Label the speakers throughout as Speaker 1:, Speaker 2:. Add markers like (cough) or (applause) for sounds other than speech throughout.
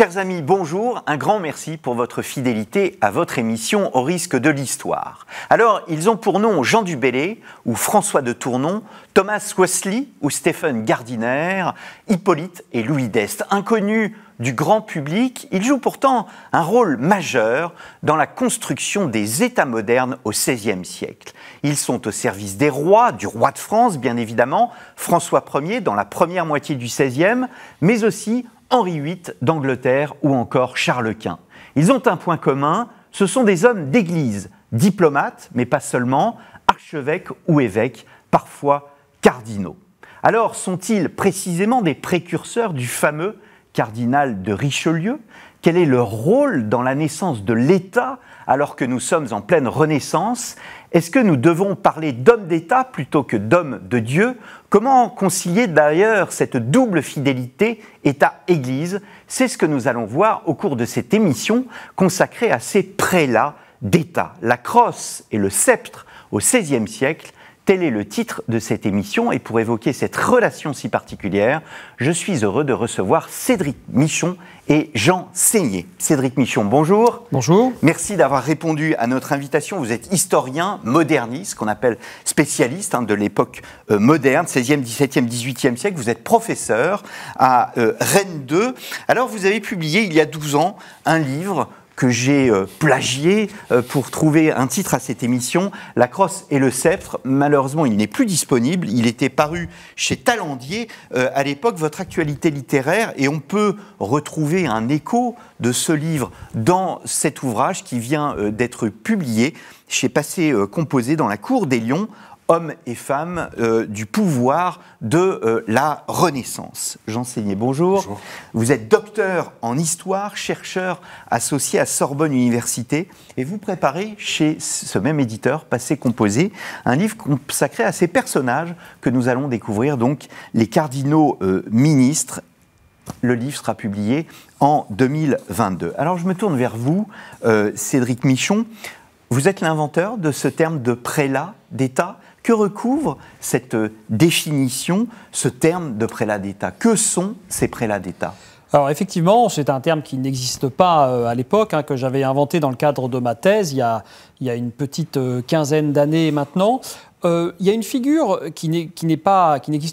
Speaker 1: Chers amis, bonjour, un grand merci pour votre fidélité à votre émission Au risque de l'histoire. Alors, ils ont pour nom Jean Dubélé ou François de Tournon, Thomas Wesley ou Stephen Gardiner, Hippolyte et Louis d'Est. Inconnus du grand public, ils jouent pourtant un rôle majeur dans la construction des États modernes au XVIe siècle. Ils sont au service des rois, du roi de France bien évidemment, François Ier dans la première moitié du XVIe, mais aussi Henri VIII d'Angleterre ou encore Charles Quint. Ils ont un point commun, ce sont des hommes d'église, diplomates, mais pas seulement, archevêques ou évêques, parfois cardinaux. Alors sont-ils précisément des précurseurs du fameux cardinal de Richelieu Quel est leur rôle dans la naissance de l'État alors que nous sommes en pleine Renaissance Est-ce que nous devons parler d'hommes d'État plutôt que d'hommes de Dieu Comment concilier d'ailleurs cette double fidélité État-Église C'est ce que nous allons voir au cours de cette émission consacrée à ces prélats d'État. La crosse et le sceptre au XVIe siècle Tel est le titre de cette émission et pour évoquer cette relation si particulière, je suis heureux de recevoir Cédric Michon et Jean Seigné. Cédric Michon, bonjour. Bonjour. Merci d'avoir répondu à notre invitation. Vous êtes historien moderniste, qu'on appelle spécialiste hein, de l'époque euh, moderne, 16e, 17e, 18e siècle. Vous êtes professeur à euh, Rennes 2. Alors vous avez publié il y a 12 ans un livre que j'ai euh, plagié euh, pour trouver un titre à cette émission, La crosse et le sceptre. Malheureusement, il n'est plus disponible. Il était paru chez Talandier euh, à l'époque, votre actualité littéraire, et on peut retrouver un écho de ce livre dans cet ouvrage qui vient d'être publié chez Passé Composé dans la cour des Lions hommes et femmes euh, du pouvoir de euh, la Renaissance. Jean bonjour. Vous êtes docteur en histoire, chercheur associé à Sorbonne Université, et vous préparez chez ce même éditeur, Passé Composé, un livre consacré à ces personnages que nous allons découvrir, donc les cardinaux euh, ministres. Le livre sera publié en 2022. Alors je me tourne vers vous, Cédric Michon. Vous êtes l'inventeur de ce terme de prélat d'État que recouvre cette euh, définition, ce terme de prélat d'État Que sont ces prélats d'État
Speaker 2: alors effectivement, c'est un terme qui n'existe pas euh, à l'époque, hein, que j'avais inventé dans le cadre de ma thèse il y a une petite euh, quinzaine d'années maintenant. Euh, il y a une figure qui n'existe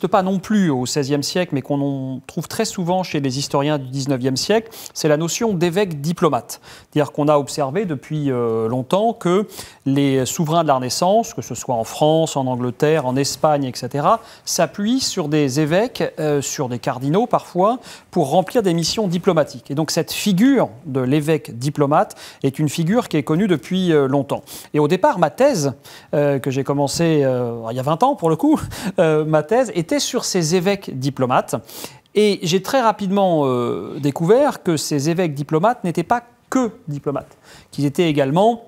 Speaker 2: pas, pas, non plus au XVIe siècle, mais qu'on trouve très souvent chez les historiens du XIXe siècle, c'est la notion d'évêque diplomate. C'est-à-dire qu'on a observé depuis euh, longtemps que les souverains de la Renaissance, que ce soit en France, en Angleterre, en Espagne, etc., s'appuient sur des évêques, euh, sur des cardinaux parfois, pour remplir des missions diplomatiques. Et donc cette figure de l'évêque diplomate est une figure qui est connue depuis longtemps. Et au départ, ma thèse, que j'ai commencée euh, il y a 20 ans pour le coup, (laughs) euh, ma thèse était sur ces évêques diplomates. Et j'ai très rapidement euh, découvert que ces évêques diplomates n'étaient pas que diplomates, qu'ils étaient également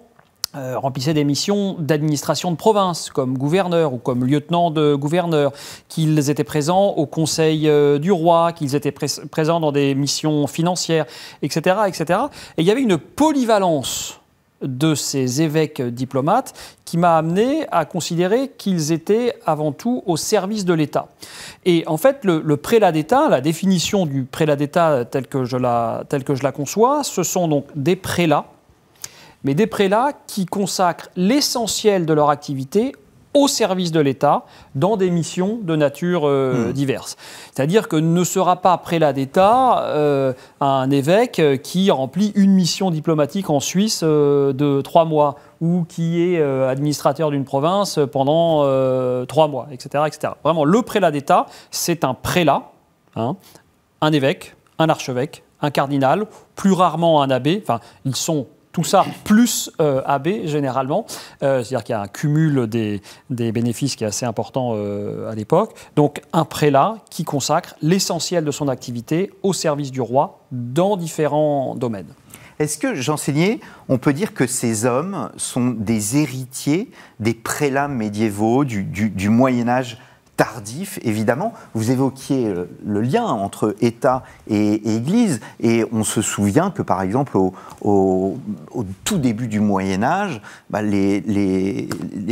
Speaker 2: remplissaient des missions d'administration de province, comme gouverneur ou comme lieutenant de gouverneur, qu'ils étaient présents au conseil du roi, qu'ils étaient présents dans des missions financières, etc., etc. Et il y avait une polyvalence de ces évêques diplomates qui m'a amené à considérer qu'ils étaient avant tout au service de l'État. Et en fait, le, prélat d'État, la définition du prélat d'État telle que, telle que je la conçois, ce sont donc des prélats, mais des prélats qui consacrent l'essentiel de leur activité au service de l'État dans des missions de nature euh, hmm. diverse. C'est-à-dire que ne sera pas prélat d'État euh, un évêque euh, qui remplit une mission diplomatique en Suisse de trois mois ou qui est administrateur d'une province pendant trois mois, etc., Vraiment, le prélat d'État, c'est un prélat, hein, un évêque, un archevêque, un cardinal, plus rarement un abbé. Enfin, ils sont tout ça plus abbé euh, AB généralement. Euh, c'est-à-dire qu'il y a un cumul des, bénéfices qui est assez important euh, à l'époque. Donc un prélat qui consacre l'essentiel de son activité au service du roi dans différents domaines. Est-ce que, j'enseignais, on
Speaker 1: peut dire que ces hommes sont des héritiers des prélats médiévaux du Moyen Âge tardif, évidemment. Vous évoquiez euh, le lien entre État et, Église, et on se souvient que, par exemple, au, tout début du Moyen Âge, bah, les,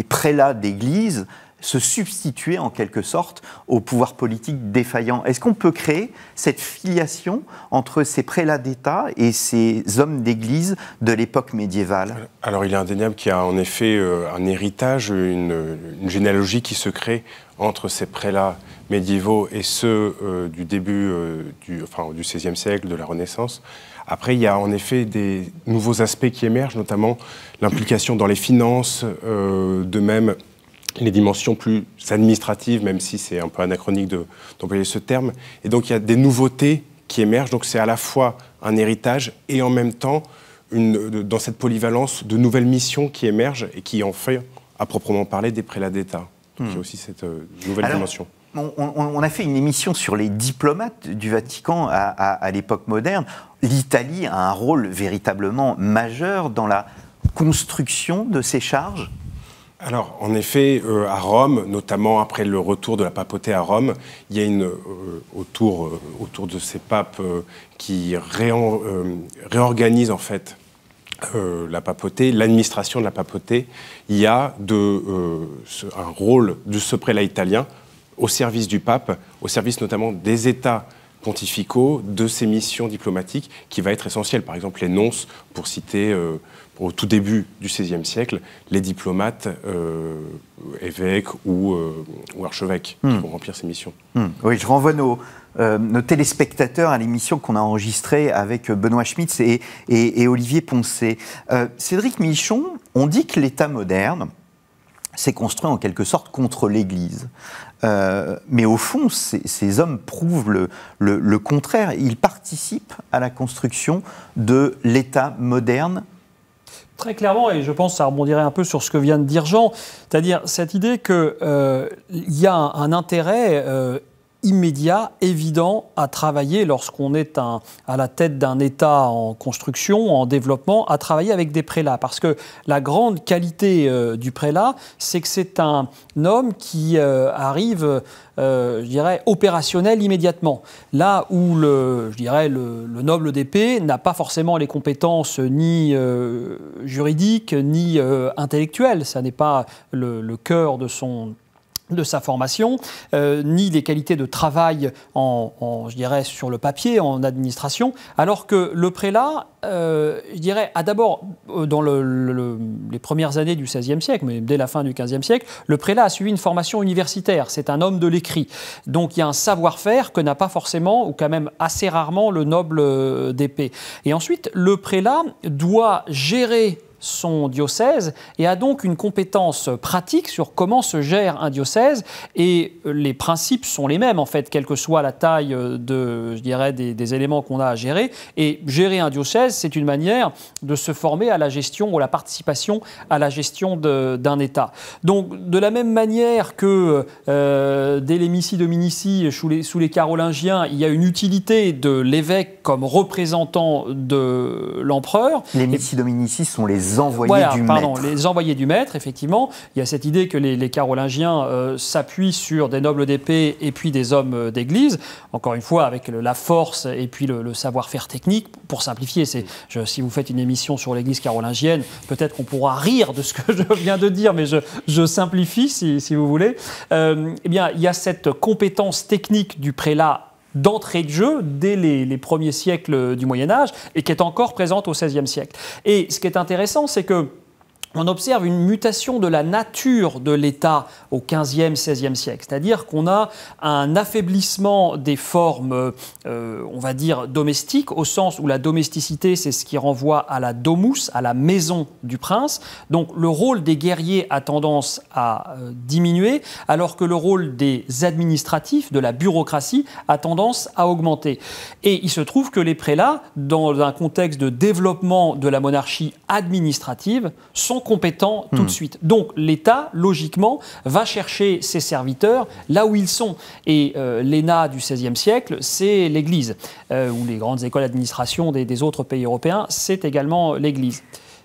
Speaker 1: prélats d'Église se substituaient en quelque sorte au pouvoir politique défaillant. Est-ce qu'on peut créer cette filiation entre ces prélats d'État et ces hommes d'Église de l'époque
Speaker 3: médiévale Alors il est indéniable qu'il y a en effet euh, un héritage, une, une, généalogie qui se crée entre ces prélats médiévaux et ceux euh, du début euh, du, enfin, XVIe siècle, de la Renaissance. Après, il y a en effet des nouveaux aspects qui émergent, notamment l'implication dans les finances, euh, de même les dimensions plus administratives, même si c'est un peu anachronique d'employer ce terme. Et donc il y a des nouveautés qui émergent, donc c'est à la fois un héritage et en même temps, dans cette polyvalence, de nouvelles missions qui émergent et qui en fait, à proprement parler, des prélats d'État
Speaker 1: il y a aussi cette euh,
Speaker 3: nouvelle dimension. On,
Speaker 1: a fait une émission sur les diplomates du Vatican à, l'époque moderne. L'Italie a un rôle véritablement majeur dans la construction de ces charges
Speaker 3: alors, en effet, euh, à Rome, notamment après le retour de la papauté à Rome, il y a une, euh, autour, autour de ces papes qui réorganisent en fait euh, la papauté, l'administration de la papauté, il y a euh, un rôle de ce prélat italien au service du pape, au service notamment des États pontificaux, de ses missions diplomatiques, qui va être essentiel. Par exemple, les nonces, pour citer euh, au tout début du XVIe siècle, les diplomates, évêques ou, archevêques, qui hmm. vont remplir ces missions. Hmm. Oui, je renvoie nos, euh, nos téléspectateurs
Speaker 1: à l'émission qu'on a enregistrée avec euh, Benoît Schmitz et, Olivier Poncet. Euh, Cédric Michon, on dit que l'État moderne s'est construit en quelque sorte contre l'Église. mais au fond, ces, hommes prouvent le, contraire. Ils participent à la construction de l'État moderne
Speaker 2: Très clairement, et je pense que ça rebondirait un peu sur ce que vient de dire Jean, c'est-à-dire cette idée qu'il euh, y a un, intérêt euh, immédiat, évident à travailler lorsqu'on est un, à la tête d'un État en construction, en développement, à travailler avec des prélats. Parce que la grande qualité euh, du prélat, c'est que c'est un homme qui euh, arrive, euh, je dirais, opérationnel immédiatement. Là où le, je dirais, le, noble d'épée n'a pas forcément les compétences ni juridiques, ni intellectuelles. Ça n'est pas le, le cœur de son de sa formation, euh, ni les qualités de travail en, je dirais, sur le papier, en administration, alors que le prélat, euh, je dirais, a d'abord, euh, dans les premières années du XVIe siècle, mais dès la fin du XVe siècle, le prélat a suivi une formation universitaire, c'est un homme de l'écrit. Donc il y a un savoir-faire que n'a pas forcément, ou quand même assez rarement, le noble d'épée. Et ensuite, le prélat doit gérer son diocèse et a donc une compétence pratique sur comment se gère un diocèse et euh, les principes sont les mêmes en fait, quelle que soit la taille euh, de, je dirais, des, éléments qu'on a à gérer. Et gérer un diocèse, c'est une manière de se former à la gestion ou la participation à la gestion d'un État. Donc de la même manière que euh, dès les Dominici, sous les, sous les Carolingiens, il y a une utilité de l'évêque comme représentant de l'empereur. Les Missi Dominici sont
Speaker 1: les les envoyés du maître.
Speaker 2: Les envoyés du maître, effectivement. Il y a cette idée que les, Carolingiens euh, s'appuient sur des nobles d'épée et puis des hommes euh, d'église. Encore une fois, avec la force et puis le, savoir-faire technique. Pour simplifier, si vous faites une émission sur l'église carolingienne, peut-être qu'on pourra rire de ce que (laughs) je viens de dire, mais je, simplifie si, vous voulez. Euh, eh bien, il y a cette compétence technique du prélat d'entrée de jeu dès les, premiers siècles du Moyen Âge et qui est encore présente au XVIe siècle. Et ce qui est intéressant, c'est que on observe une mutation de la nature de l'État au XVe, XVIe siècle. C'est-à-dire qu'on a un affaiblissement des formes, euh, on va dire, domestiques, au sens où la domesticité, c'est ce qui renvoie à la domus, à la maison du prince. Donc le rôle des guerriers a tendance à euh, diminuer, alors que le rôle des administratifs, de la bureaucratie, a tendance à augmenter. Et il se trouve que les prélats, dans un contexte de développement de la monarchie administrative, sont compétents tout de hmm. suite. Donc l'État, logiquement, va chercher ses serviteurs là où ils sont. Et euh, l'ENA du XVIe siècle, c'est l'Église, euh, ou les grandes écoles d'administration des, autres pays européens, c'est également l'Église.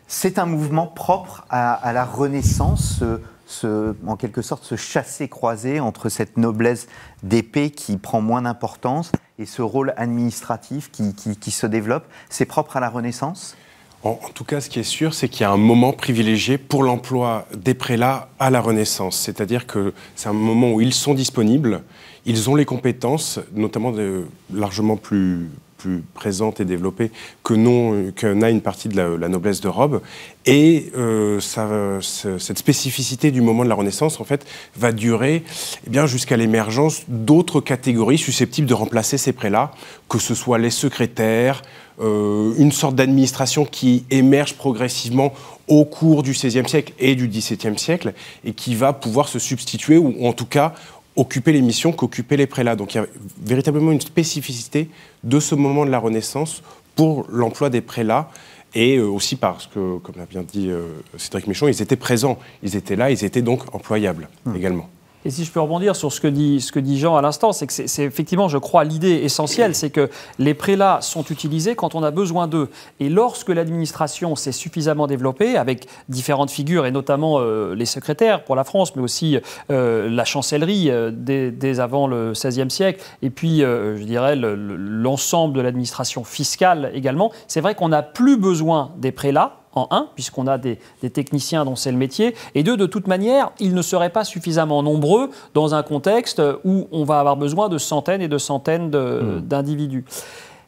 Speaker 2: C'est un mouvement propre à, la Renaissance. Ce, en quelque sorte ce
Speaker 1: chassé-croisé entre cette noblesse d'épée qui prend moins d'importance et ce rôle
Speaker 3: administratif qui, qui, qui se développe. C'est propre à la Renaissance en, tout cas, ce qui est sûr, c'est qu'il y a un moment privilégié pour l'emploi des prélats à la Renaissance. C'est-à-dire que c'est un moment où ils sont disponibles, ils ont les compétences, notamment de, largement plus, plus présente et développée que non n'a une partie de la, noblesse de robe. Et euh, cette spécificité du moment de la Renaissance, en fait, va durer eh bien jusqu'à l'émergence d'autres catégories susceptibles de remplacer ces prélats, que ce soit les secrétaires, euh, une sorte d'administration qui émerge progressivement au cours du XVIe siècle et du XVIIe siècle et qui va pouvoir se substituer, ou en tout cas occuper les missions qu'occupaient les prélats. Donc il y a véritablement une spécificité de ce moment de la Renaissance pour l'emploi des prélats. Et euh, aussi parce que, comme l'a bien dit euh, Cédric Michon, ils étaient présents, ils étaient là, ils étaient donc employables hum. également.
Speaker 2: Et si je peux rebondir sur ce que dit, ce que dit Jean à l'instant, c'est que c'est effectivement, je crois, l'idée essentielle, c'est que les prélats sont utilisés quand on a besoin d'eux. Et lorsque l'administration s'est suffisamment développée, avec différentes figures, et notamment euh, les secrétaires pour la France, mais aussi euh, la chancellerie euh, dès, avant le XVIe siècle, et puis, je dirais, l'ensemble de l'administration fiscale également, c'est vrai qu'on n'a plus besoin des prélats en un, puisqu'on a des, techniciens dont c'est le métier, et deux, de toute manière, ils ne seraient pas suffisamment nombreux dans un contexte où on va avoir besoin de centaines et de centaines hmm. d'individus.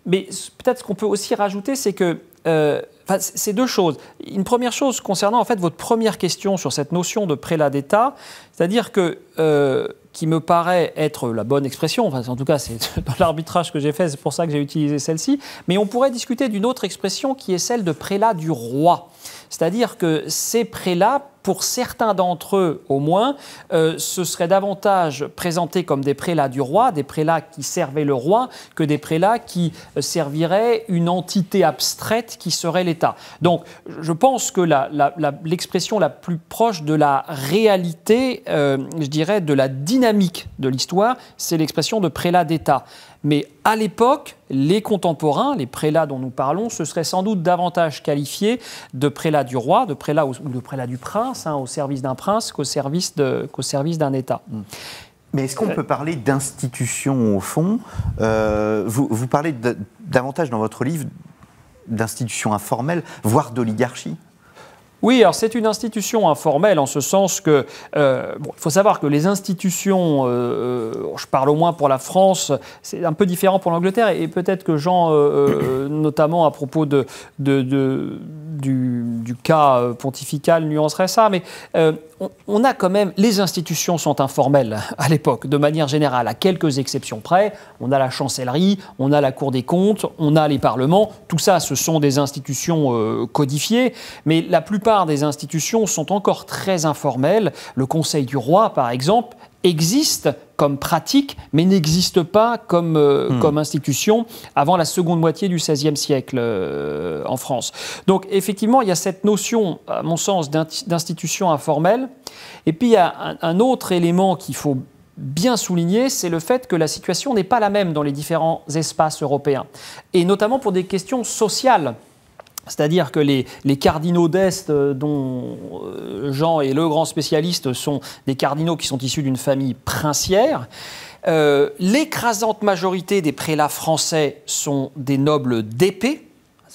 Speaker 2: Mais peut-être ce qu'on peut aussi rajouter, c'est que euh, Enfin, c'est deux choses. Une première chose concernant en fait votre première question sur cette notion de prélat d'État, c'est-à-dire que euh, qui me paraît être la bonne expression, enfin, en tout cas c'est (laughs) dans l'arbitrage que j'ai fait, c'est pour ça que j'ai utilisé celle-ci, mais on pourrait discuter d'une autre expression qui est celle de prélat du roi. C'est-à-dire que ces prélats, pour certains d'entre eux au moins, euh, ce serait davantage présenté comme des prélats du roi, des prélats qui servaient le roi, que des prélats qui euh, serviraient une entité abstraite qui serait l'État. Donc je pense que l'expression la, plus proche de la réalité, euh, je dirais, de la dynamique de l'histoire, c'est l'expression de prélat d'État. Mais à l'époque, les contemporains, les prélats dont nous parlons, se seraient sans doute davantage qualifiés de prélats du roi, de prélats ou de prélats du prince, hein, au service d'un prince, qu'au service d'un État. Hmm. Mais est-ce qu'on euh. peut
Speaker 1: parler d'institution au fond euh, vous, parlez davantage dans votre livre d'institutions informelles, voire d'oligarchie
Speaker 2: oui, alors c'est une institution informelle en ce sens que, euh, bon, il faut savoir que les institutions, euh, euh, je parle au moins pour la France, c'est un peu différent pour l'Angleterre et, peut-être que Jean, notamment à propos de, du, cas pontifical, nuancerait ça, mais on, a quand même, les institutions sont informelles à l'époque, de manière générale, à quelques exceptions près. On a la chancellerie, on a la Cour des comptes, on a les parlements, tout ça, ce sont des institutions codifiées, mais la plupart des institutions sont encore très informelles. Le Conseil du roi, par exemple, existe comme pratique, mais n'existe pas comme, euh, hmm. comme institution avant la seconde moitié du XVIe siècle euh, en France. Donc effectivement, il y a cette notion, à mon sens, d'institution informelle. Et puis il y a un autre élément qu'il faut bien souligner, c'est le fait que la situation n'est pas la même dans les différents espaces européens, et notamment pour des questions sociales. C'est-à-dire que les, cardinaux d'Est, euh, dont euh, Jean est le grand spécialiste, sont des cardinaux qui sont issus d'une famille princière. Euh, l'écrasante majorité des prélats français sont des nobles d'épée,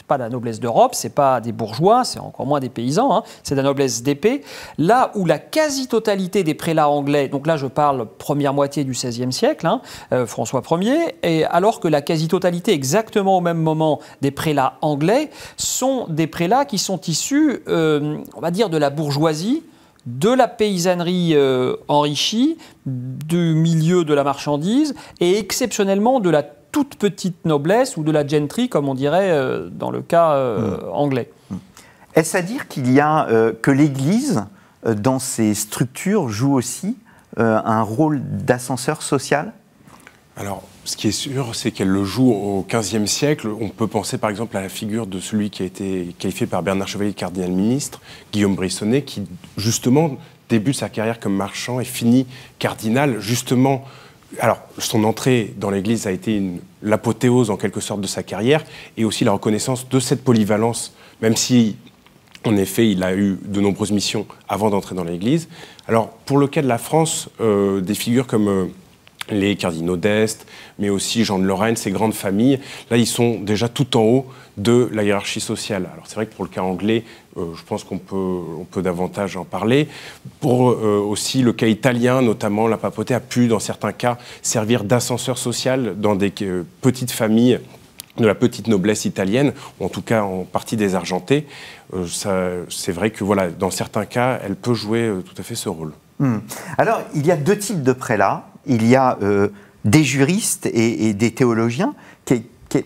Speaker 2: pas la noblesse d'Europe, c'est pas des bourgeois, c'est encore moins des paysans, hein, c'est la noblesse d'épée, là où la quasi-totalité des prélats anglais, donc là je parle première moitié du XVIe siècle, hein, euh, François Ier, et alors que la quasi-totalité exactement au même moment des prélats anglais sont des prélats qui sont issus, euh, on va dire, de la bourgeoisie, de la paysannerie euh, enrichie, du milieu de la marchandise et exceptionnellement de la toute petite noblesse ou de la gentry, comme on dirait euh, dans le cas euh, hmm. anglais. Hmm. Est-ce à dire
Speaker 1: qu'il y a euh, que l'Église, dans ses structures, joue aussi un
Speaker 3: rôle d'ascenseur social Alors, ce qui est sûr, c'est qu'elle le joue au XVe siècle. On peut penser par exemple à la figure de celui qui a été qualifié par Bernard Chevalier, cardinal ministre, Guillaume Brissonnet, qui justement débute sa carrière comme marchand et finit cardinal, justement alors, son entrée dans l'Église a été l'apothéose en quelque sorte de sa carrière et aussi la reconnaissance de cette polyvalence, même si en effet il a eu de nombreuses missions avant d'entrer dans l'Église. Alors, pour le cas de la France, euh, des figures comme euh, les cardinaux d'Est, mais aussi Jean de Lorraine, ces grandes familles, là, ils sont déjà tout en haut de la hiérarchie sociale. Alors c'est vrai que pour le cas anglais, euh, je pense qu'on peut, on peut davantage en parler. Pour euh, aussi le cas italien, notamment, la papauté a pu, dans certains cas, servir d'ascenseur social dans des euh, petites familles de la petite noblesse italienne, ou en tout cas en partie des Argentés. c'est vrai que voilà, dans certains cas, elle peut jouer tout à fait ce rôle.
Speaker 1: Hmm. Alors, il y a deux types de prélats il y a euh, des juristes et, des théologiens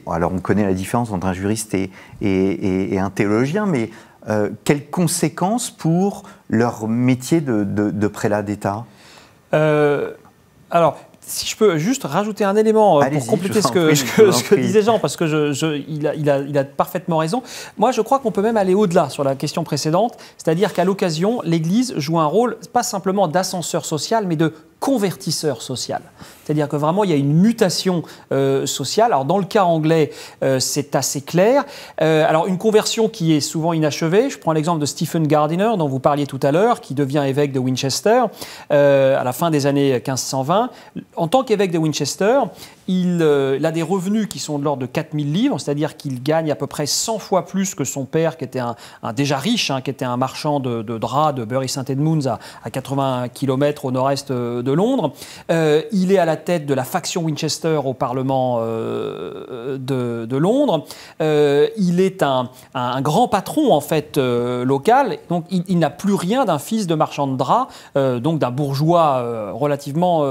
Speaker 1: alors on connaît la différence entre un juriste et, et, un théologien, mais euh, quelles conséquences pour leur métier de, prélat d'État
Speaker 2: euh, Alors, si je peux juste rajouter un élément pour compléter ce que, disait Jean, parce que je, a, il, a, parfaitement raison. Moi, je crois qu'on peut même aller au-delà sur la question précédente, c'est-à-dire qu'à l'occasion, l'Église joue un rôle pas simplement d'ascenseur social, mais de convertisseur social. C'est-à-dire que vraiment, il y a une mutation euh, sociale. Alors, dans le cas anglais, euh, c'est assez clair. Euh, alors, une conversion qui est souvent inachevée. Je prends l'exemple de Stephen Gardiner, dont vous parliez tout à l'heure, qui devient évêque de Winchester à la fin des années 1520. En tant qu'évêque de Winchester, euh, il, a des revenus qui sont de l'ordre de 4000 livres, c'est-à-dire qu'il gagne à peu près 100 fois plus que son père, qui était un, déjà riche, hein, qui était un marchand de, draps de Bury saint Edmunds à, 80 km au nord-est euh, de Londres. Euh, il est à la tête de la faction Winchester au Parlement de, Londres. il est un, grand patron en fait local, donc il, il n'a plus rien d'un fils de marchand de draps, donc d'un bourgeois relativement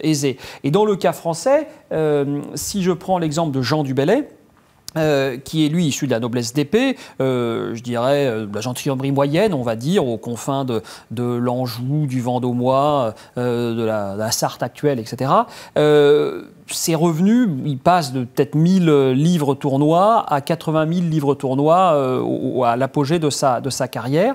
Speaker 2: aisé. Et dans le cas français, euh, si je prends l'exemple de Jean du euh, qui est lui issu de la noblesse d'épée, euh, je dirais de la gentilhommerie moyenne, on va dire, aux confins de, l'Anjou, du Vendômois, de la, Sarthe actuelle, etc. ses revenus, il passe de peut-être 1000 livres tournois à 80 000 livres tournois au, à l'apogée de sa, de sa carrière.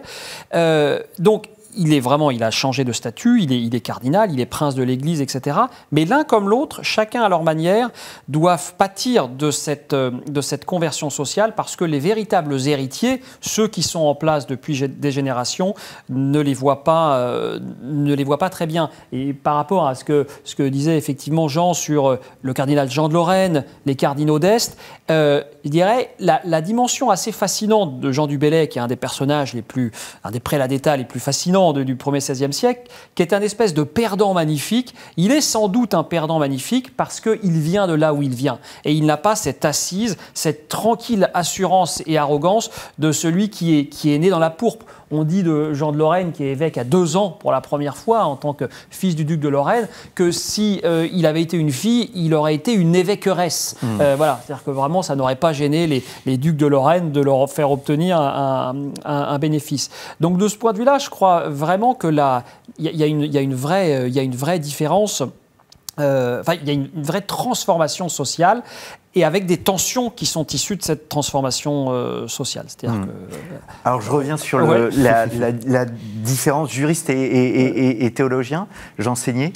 Speaker 2: donc il est vraiment, il a changé de statut, il est, cardinal, il est prince de l'Église, etc. Mais l'un comme l'autre, chacun à leur manière, doivent pâtir de cette, euh, de cette conversion sociale parce que les véritables héritiers, ceux qui sont en place depuis des générations, ne les voient pas, euh, ne les voient pas très bien. Et par rapport à ce que, ce que disait effectivement Jean sur euh, le cardinal Jean de Lorraine, les cardinaux d'Est, euh, je dirais la, dimension assez fascinante de Jean du Bellay, qui est un des personnages les plus, un des prélats d'État les plus fascinants du 1er 16e siècle, qui est un espèce de perdant magnifique. Il est sans doute un perdant magnifique parce qu'il vient de là où il vient. Et il n'a pas cette assise, cette tranquille assurance et arrogance de celui qui est, qui est né dans la pourpre. On dit de Jean de Lorraine, qui est évêque à deux ans pour la première fois en tant que fils du duc de Lorraine, que si euh, il avait été une fille, il aurait été une évêqueresse. Hmm. Euh, voilà, c'est-à-dire que vraiment, ça n'aurait pas gêné les, ducs de Lorraine de leur faire obtenir un, bénéfice. Donc de ce point de vue-là, je crois vraiment que là, il y, a une vraie, euh, il y a une vraie différence. enfin, il y a une vraie transformation sociale et avec des tensions qui sont issues de cette transformation euh, sociale. Hmm. Alors je reviens sur
Speaker 1: ah (laughs)
Speaker 3: la, différence juriste et, et théologien. J'enseignais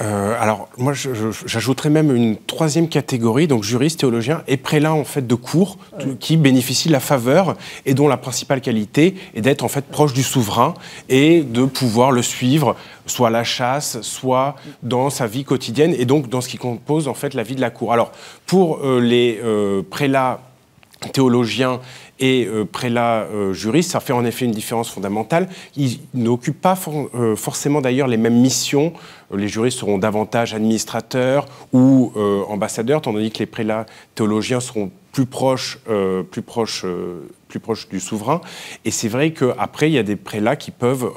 Speaker 3: euh, alors, moi, j'ajouterais même une troisième catégorie, donc juristes, théologiens et prélat en fait de cour qui bénéficient de la faveur et dont la principale qualité est d'être en fait proche du souverain et de pouvoir le suivre, soit à la chasse, soit dans sa vie quotidienne et donc dans ce qui compose en fait la vie de la cour. Alors, pour euh, les euh, prélats théologien et euh, prélat euh, juriste, ça fait en effet une différence fondamentale. Ils n'occupent pas euh, forcément d'ailleurs les mêmes missions. Les juristes seront davantage administrateurs ou ambassadeurs, tandis que les prélats théologiens seront plus proches, plus proches, plus proches du souverain. Et c'est vrai qu'après, il y a des prélats qui peuvent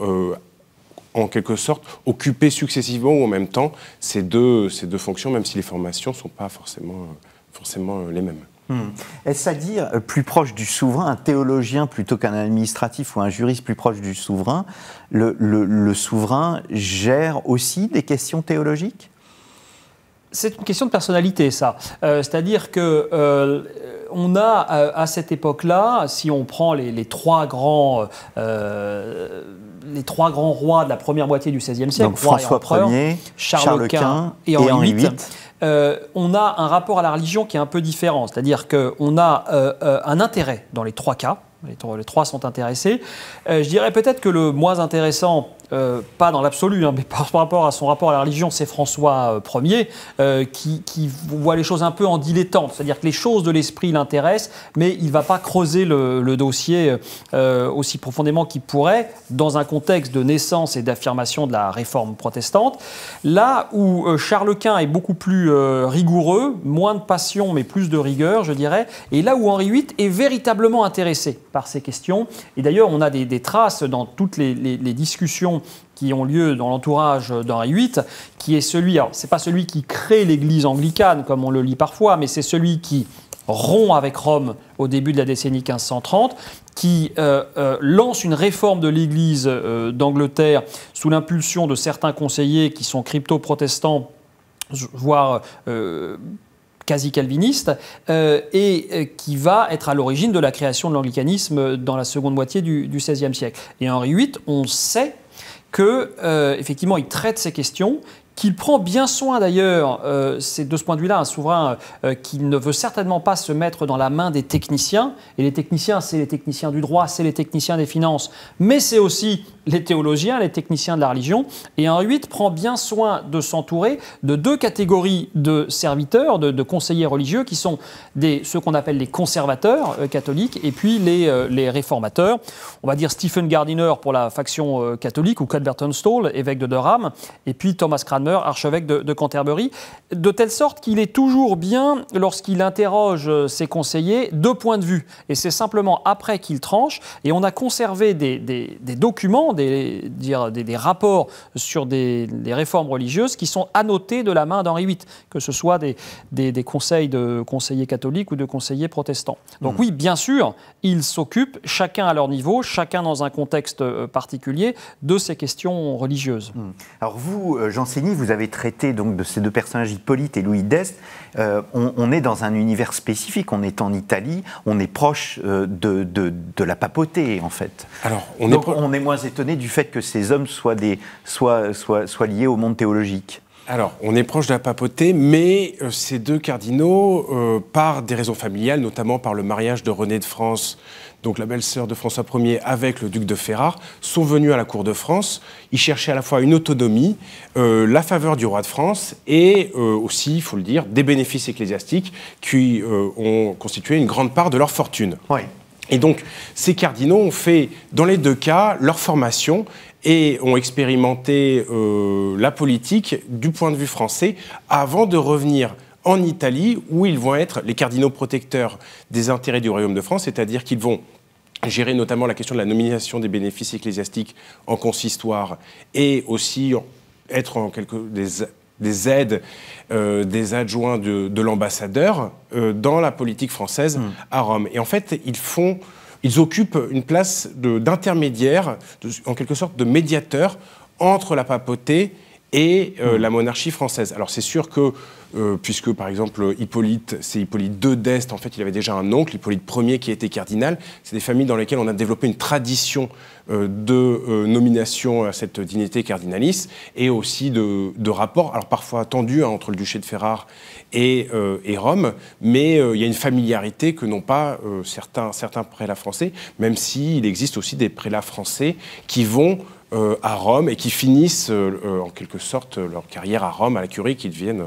Speaker 3: en quelque sorte occuper successivement ou en même temps ces deux, ces deux fonctions, même si les formations ne sont pas forcément, forcément les mêmes.
Speaker 1: Hmm. Est-ce à dire euh, plus proche du souverain, un théologien plutôt qu'un administratif ou un juriste plus proche du souverain, le, souverain gère aussi des questions théologiques
Speaker 2: c'est une question de personnalité, ça. Euh, c'est-à-dire que euh, on a à, cette époque-là, si on prend les, trois grands, les trois grands rois de la première moitié du XVIe siècle, François Ier, Charles, Charles, Quint et Henri VIII. Euh, on a un rapport à la religion qui est un peu différent. C'est-à-dire qu'on a euh, euh, un intérêt dans les trois cas. les trois sont intéressés. je dirais peut-être que le moins intéressant euh, pas dans l'absolu, hein, mais par, rapport à son rapport à la religion, c'est François euh, Ier euh, qui, voit les choses un peu en dilettante, c'est-à-dire que les choses de l'esprit l'intéressent, mais il ne va pas creuser le, dossier aussi profondément qu'il pourrait dans un contexte de naissance et d'affirmation de la réforme protestante. Là où Charles Quint est beaucoup plus rigoureux, moins de passion mais plus de rigueur, je dirais, et là où Henri VIII est véritablement intéressé par ces questions, et d'ailleurs on a des, traces dans toutes les discussions qui ont lieu dans l'entourage d'Henri VIII, qui est celui, alors c'est pas celui qui crée l'église anglicane comme on le lit parfois, mais c'est celui qui rompt avec Rome au début de la décennie 1530, qui euh, euh, lance une réforme de l'Église euh, d'Angleterre sous l'impulsion de certains conseillers qui sont crypto-protestants, voire quasi calvinistes et qui va être à l'origine de la création de l'anglicanisme dans la seconde moitié du XVIe siècle. Et Henri VIII, on sait que euh, effectivement il traite ces questions, qu'il prend bien soin d'ailleurs, euh, c'est de ce point de vue-là un souverain euh, qui ne veut certainement pas se mettre dans la main des techniciens, et les techniciens, c'est les techniciens du droit, c'est les techniciens des finances, mais c'est aussi les théologiens, les techniciens de la religion. Et Henri VIII prend bien soin de s'entourer de deux catégories de serviteurs, de, conseillers religieux, qui sont des, ceux qu'on appelle les conservateurs euh, catholiques et puis euh, les, réformateurs. On va dire Stephen Gardiner pour la faction euh, catholique ou Cadberton Stall, évêque de Durham, et puis Thomas Cranmer, archevêque de, Canterbury, de telle sorte qu'il est toujours bien, lorsqu'il interroge ses conseillers, deux points de vue. Et c'est simplement après qu'il tranche, et on a conservé des, des documents, des, dire, des, rapports sur des, réformes religieuses qui sont annotés de la main d'Henri VIII, que ce soit des, des, conseils de conseillers catholiques ou de conseillers protestants. Donc hmm. oui, bien sûr, ils s'occupent, chacun à leur niveau, chacun dans un contexte euh, particulier, de ces questions religieuses. Hmm. Alors vous, euh, Jean Sény,
Speaker 1: vous avez traité donc de ces deux personnages, Hippolyte et Louis d'Este. Euh, on, est dans un univers spécifique, on est en Italie, on est proche de, de, la papauté en fait.
Speaker 3: Alors on, est on est moins étonné du fait que ces hommes soient, des, liés au monde théologique alors, on est proche de la papauté, mais euh, ces deux cardinaux, euh, par des raisons familiales, notamment par le mariage de René de France, donc la belle-sœur de François Ier, avec le duc de Ferrare, sont venus à la cour de France. Ils cherchaient à la fois une autonomie, euh, la faveur du roi de France et aussi, il faut le dire, des bénéfices ecclésiastiques qui ont constitué une grande part de leur fortune. Oui. Et donc, ces cardinaux ont fait, dans les deux cas, leur formation et ont expérimenté euh, la politique du point de vue français avant de revenir en Italie, où ils vont être les cardinaux protecteurs des intérêts du Royaume de France, c'est-à-dire qu'ils vont gérer notamment la question de la nomination des bénéfices ecclésiastiques en consistoire et aussi être en quelque des des aides euh, des adjoints de, l'ambassadeur euh, dans la politique française hmm. à Rome. Et en fait, ils font, ils occupent une place d'intermédiaire, en quelque sorte de médiateur entre la papauté et euh, hmm. la monarchie française. Alors c'est sûr que euh, puisque par exemple Hippolyte, c'est Hippolyte II d'Est, en fait il avait déjà un oncle, Hippolyte Ier qui était cardinal. C'est des familles dans lesquelles on a développé une tradition euh, de euh, nomination à cette dignité cardinalice et aussi de, rapports, alors parfois tendus hein, entre le duché de Ferrare et, Rome, mais il y a une familiarité que n'ont pas certains, certains prélats français, même s'il existe aussi des prélats français qui vont euh, à Rome et qui finissent euh, euh, en quelque sorte leur carrière à Rome, à la Curie, qui deviennent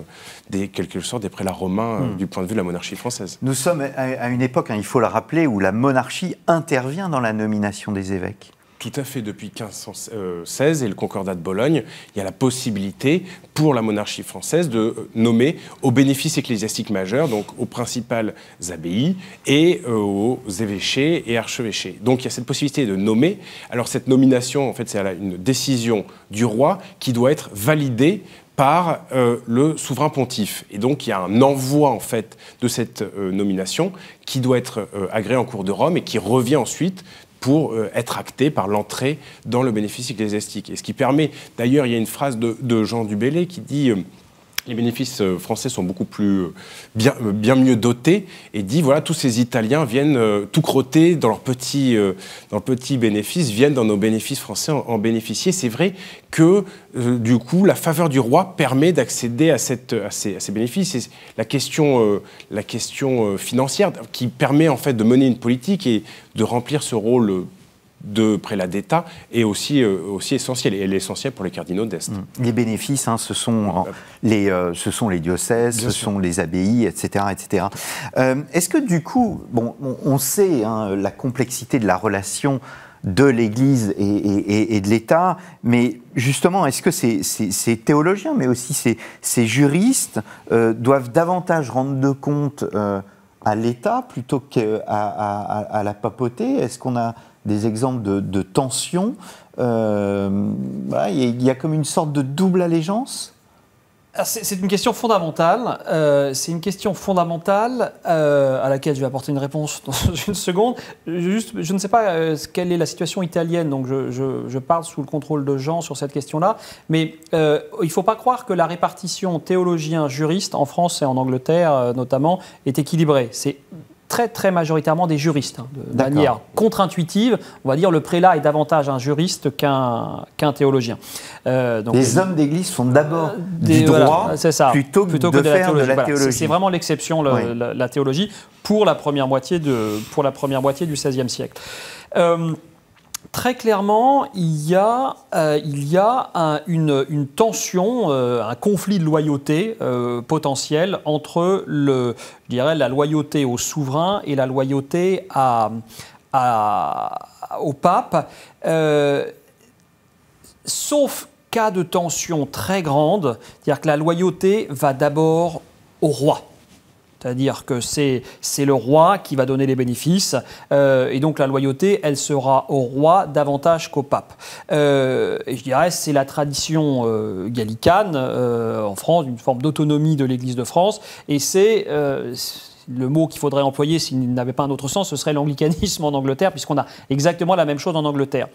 Speaker 3: des, quelque sorte des prélats romains hmm. du point de vue de la monarchie française.
Speaker 1: Nous sommes à, une époque, hein, il faut le rappeler, où la monarchie intervient dans la nomination des évêques
Speaker 3: tout à fait depuis 1516 euh, et le Concordat de Bologne, il y a la possibilité pour la monarchie française de euh, nommer aux bénéfices ecclésiastiques majeurs, donc aux principales abbayes et euh, aux évêchés et archevêchés. Donc il y a cette possibilité de nommer. Alors cette nomination, en fait, c'est une décision du roi qui doit être validée par le souverain pontife. Et donc il y a un envoi en fait de cette nomination qui doit être agréé en cours de Rome et qui revient ensuite pour euh, être acté par l'entrée dans le bénéfice ecclésiastique. Et ce qui permet, d'ailleurs, il y a une phrase de, Jean Dubélé qui dit euh, les bénéfices euh, français sont beaucoup plus euh, bien, euh, bien, mieux dotés et dit voilà tous ces Italiens viennent tout crotter dans leurs petits dans bénéfices viennent dans nos bénéfices français en, bénéficier c'est vrai que du coup la faveur du roi permet d'accéder à cette à ces, bénéfices C'est la question la question financière qui permet en fait de mener une politique et de remplir ce rôle de prélats d'État est aussi, euh, aussi essentielle, et elle est essentielle pour les cardinaux d'Est. Mm. Les bénéfices, hein, ce,
Speaker 1: sont, euh, les, euh, ce sont les diocèses, ce sont les abbayes, etc. etc. Est-ce que du coup, bon, on, sait hein, la complexité de la relation de l'Église et, de l'État, mais justement, est-ce que ces, ces, théologiens, mais aussi ces, ces juristes, doivent davantage rendre de compte à l'État plutôt qu'à la papauté Est-ce qu'on a des exemples de, de tensions, euh, il y, a comme une sorte de double allégeance
Speaker 2: ah, c'est une question fondamentale. Euh, c'est une question fondamentale euh, à laquelle je vais apporter une réponse (laughs) dans une seconde. Juste, je ne sais pas quelle est la situation italienne, donc je, je, je, parle sous le contrôle de Jean sur cette question-là. Mais il ne faut pas croire que la répartition théologien-juriste en France et en Angleterre notamment est équilibrée. C'est très très majoritairement des juristes, hein, de manière contre-intuitive. On va dire le prélat est davantage un juriste qu'un qu'un théologien. Euh, donc, les hommes d'Église sont d'abord euh, des droits, c'est ça, plutôt, que, plutôt de, faire la de, la théologie. c'est vraiment l'exception, la, théologie, pour la première moitié, de, pour la première moitié du XVIe siècle. Euh, Très clairement, il y a, euh, une, tension, euh, un conflit de loyauté euh, potentiel entre le, la loyauté au souverain et la loyauté au pape. sauf cas de tension très grande, c'est-à-dire que la loyauté va d'abord au roi. C'est-à-dire que c'est le roi qui va donner les bénéfices, euh, et donc la loyauté, elle sera au roi davantage qu'au pape. Euh, et je dirais, c'est la tradition euh, gallicane en France, une forme d'autonomie de l'Église de France, et c'est le mot qu'il faudrait employer s'il n'avait pas un autre sens, ce serait l'anglicanisme en Angleterre, puisqu'on a exactement la même chose en Angleterre.